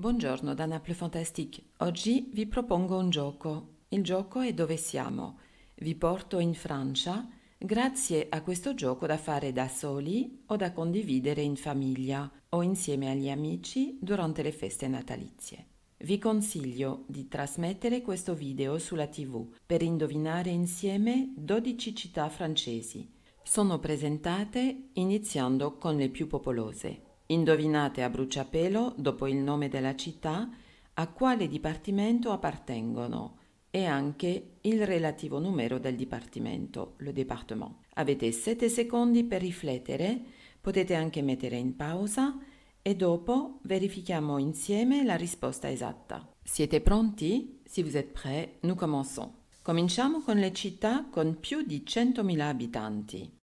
Buongiorno da Naples Fantastique. Oggi vi propongo un gioco. Il gioco è Dove siamo. Vi porto in Francia grazie a questo gioco da fare da soli o da condividere in famiglia o insieme agli amici durante le feste natalizie. Vi consiglio di trasmettere questo video sulla TV per indovinare insieme 12 città francesi. Sono presentate iniziando con le più popolose. Indovinate a bruciapelo, dopo il nome della città, a quale dipartimento appartengono e anche il relativo numero del dipartimento, le département. Avete 7 secondi per riflettere, potete anche mettere in pausa e dopo verifichiamo insieme la risposta esatta. Siete pronti? Se vous êtes prêts, nous commençons. Cominciamo con le città con più di 100.000 abitanti.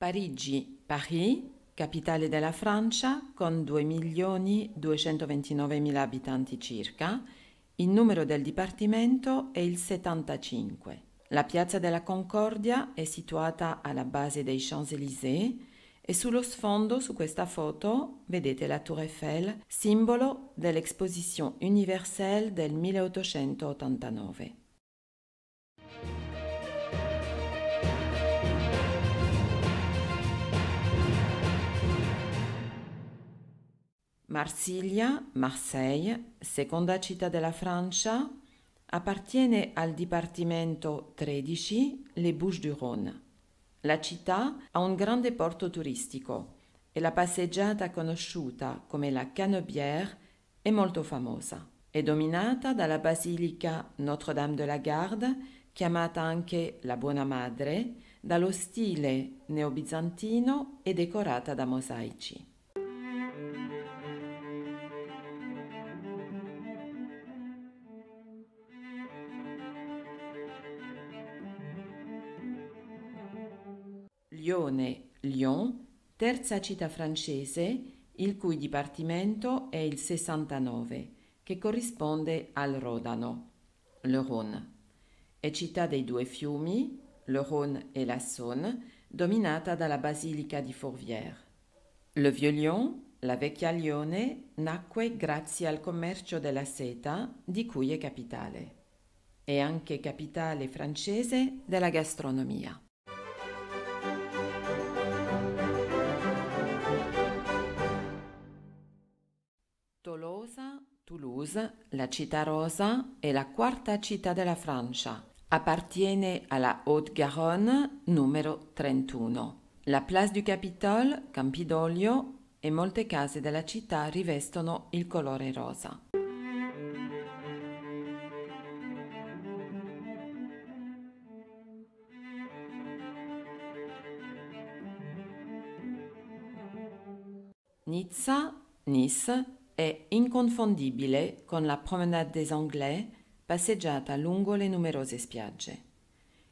Parigi, Paris, capitale della Francia, con 2.229.000 abitanti circa, il numero del dipartimento è il 75. La piazza della Concordia è situata alla base dei Champs-Élysées e sullo sfondo, su questa foto, vedete la Tour Eiffel, simbolo dell'Exposition universelle del 1889. Marsiglia, Marseille, seconda città della Francia, appartiene al Dipartimento 13, les Bouches-du-Rhône. La città ha un grande porto turistico e la passeggiata conosciuta come la Canebière è molto famosa. È dominata dalla basilica Notre-Dame de la Garde, chiamata anche la Buona Madre, dallo stile neobizantino e decorata da mosaici. Lione, Lyon, terza città francese, il cui dipartimento è il 69, che corrisponde al Rodano, le Rhône. È città dei due fiumi, le Rhône e la Saône, dominata dalla basilica di Fourvière. Le Vieux Lyon, la vecchia Lione, nacque grazie al commercio della seta, di cui è capitale. È anche capitale francese della gastronomia. Toulouse, la città rosa, è la quarta città della Francia. Appartiene alla Haute-Garonne numero 31. La Place du Capitole, Campidoglio e molte case della città rivestono il colore rosa. Nizza, Nice è inconfondibile con la Promenade des Anglais passeggiata lungo le numerose spiagge.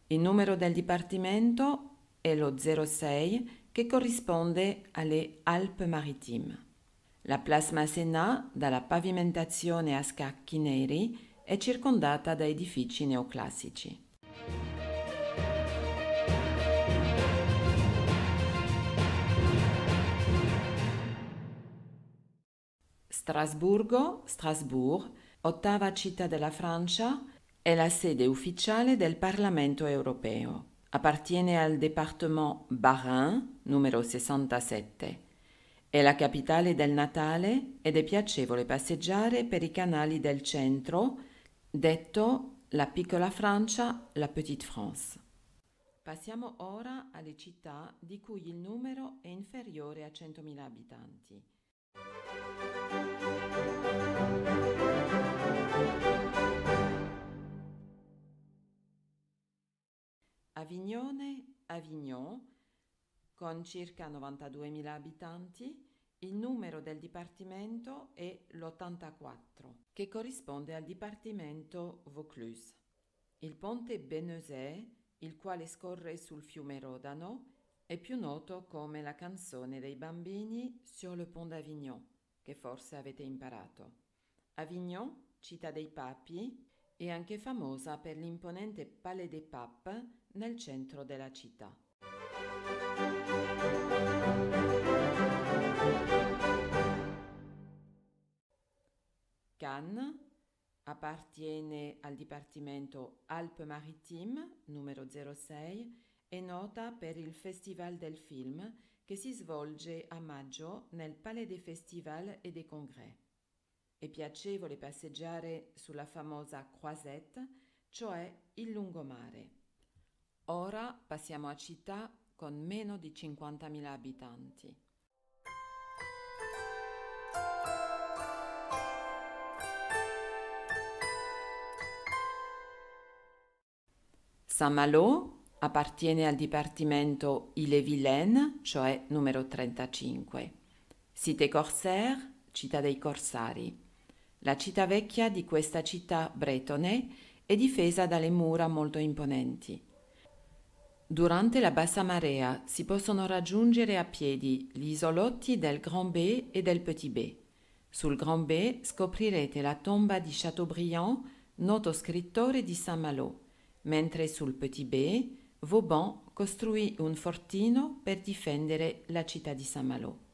Il numero del dipartimento è lo 06 che corrisponde alle Alpes Maritimes. La Place Masséna, dalla pavimentazione a scacchi neri, è circondata da edifici neoclassici. Strasburgo, Strasbourg, ottava città della Francia, è la sede ufficiale del Parlamento europeo. Appartiene al Département Barin, numero 67. È la capitale del Natale ed è piacevole passeggiare per i canali del centro, detto la piccola Francia, la Petite France. Passiamo ora alle città di cui il numero è inferiore a 100.000 abitanti. Avignone, Avignon, con circa 92.000 abitanti, il numero del dipartimento è l'84, che corrisponde al dipartimento Vaucluse. Il ponte Benezet, il quale scorre sul fiume Rodano, è più noto come la canzone dei bambini Sur le pont d'Avignon, che forse avete imparato. Avignon, città dei papi, è anche famosa per l'imponente Palais des Papes nel centro della città. Cannes appartiene al Dipartimento alpes Maritimes numero 06 e nota per il Festival del Film che si svolge a maggio nel Palais des Festivals et des Congrès. È piacevole passeggiare sulla famosa Croisette, cioè il lungomare. Ora passiamo a città con meno di 50.000 abitanti. Saint-Malo appartiene al dipartimento Ile-Vilaine, cioè numero 35. Cité Corsaire, città dei corsari. La città vecchia di questa città bretone è difesa dalle mura molto imponenti. Durante la bassa marea si possono raggiungere a piedi gli isolotti del Grand B e del Petit B. Sul Grand B scoprirete la tomba di Chateaubriand, noto scrittore di Saint-Malo, mentre sul Petit B Vauban costruì un fortino per difendere la città di Saint-Malo.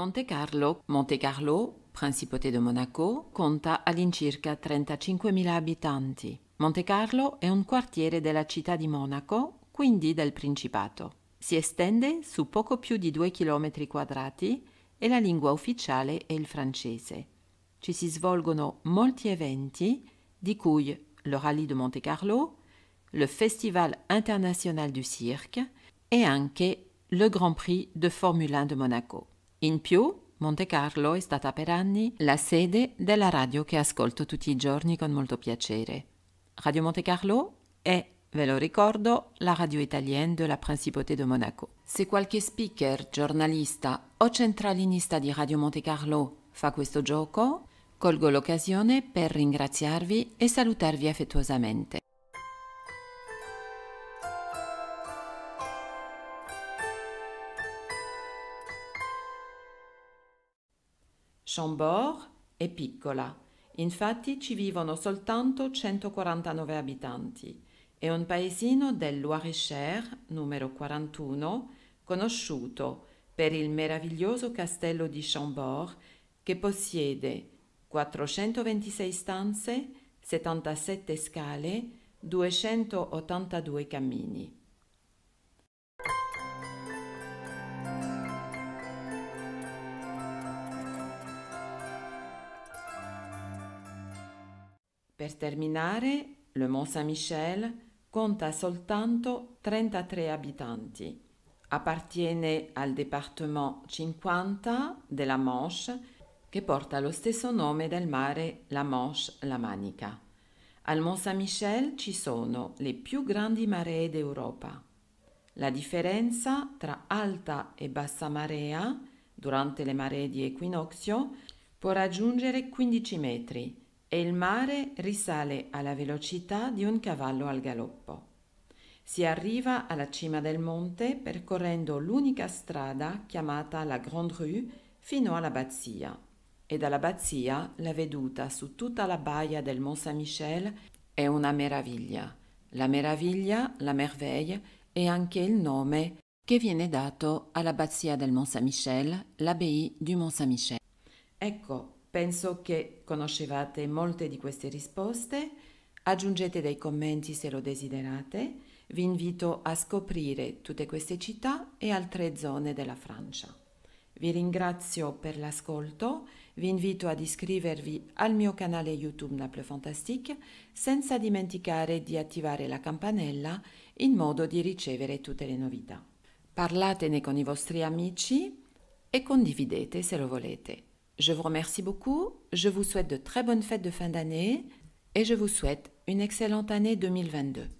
Monte Carlo, Monte Carlo, Principauté de Monaco, conta all'incirca 35.000 abitanti. Monte Carlo è un quartiere della città di Monaco, quindi del Principato. Si estende su poco più di 2 km quadrati e la lingua ufficiale è il francese. Ci si svolgono molti eventi, di cui le Rallye de Monte Carlo, le Festival international du cirque e anche le Grand Prix de Formule 1 de Monaco. In più, Monte Carlo è stata per anni la sede della radio che ascolto tutti i giorni con molto piacere. Radio Monte Carlo è, ve lo ricordo, la radio italienne della Principauté de Monaco. Se qualche speaker, giornalista o centralinista di Radio Monte Carlo fa questo gioco, colgo l'occasione per ringraziarvi e salutarvi affettuosamente. Chambord è piccola, infatti ci vivono soltanto 149 abitanti. È un paesino del Loir-et-Cher, numero 41, conosciuto per il meraviglioso castello di Chambord che possiede 426 stanze, 77 scale, 282 cammini. Per terminare, le Mont Saint-Michel conta soltanto 33 abitanti. Appartiene al Département 50 della Manche, che porta lo stesso nome del mare La Manche, la Manica. Al Mont Saint-Michel ci sono le più grandi maree d'Europa. La differenza tra alta e bassa marea durante le maree di equinozio può raggiungere 15 metri e il mare risale alla velocità di un cavallo al galoppo. Si arriva alla cima del monte percorrendo l'unica strada chiamata la Grande Rue fino all'abbazia e dall'abbazia la veduta su tutta la baia del Mont Saint-Michel è una meraviglia. La meraviglia, la merveille è anche il nome che viene dato all'abbazia del Mont Saint-Michel, l'abbaye du Mont Saint-Michel. Ecco, Penso che conoscevate molte di queste risposte, aggiungete dei commenti se lo desiderate, vi invito a scoprire tutte queste città e altre zone della Francia. Vi ringrazio per l'ascolto, vi invito ad iscrivervi al mio canale YouTube Naples Fantastique senza dimenticare di attivare la campanella in modo di ricevere tutte le novità. Parlatene con i vostri amici e condividete se lo volete. Je vous remercie beaucoup, je vous souhaite de très bonnes fêtes de fin d'année et je vous souhaite une excellente année 2022.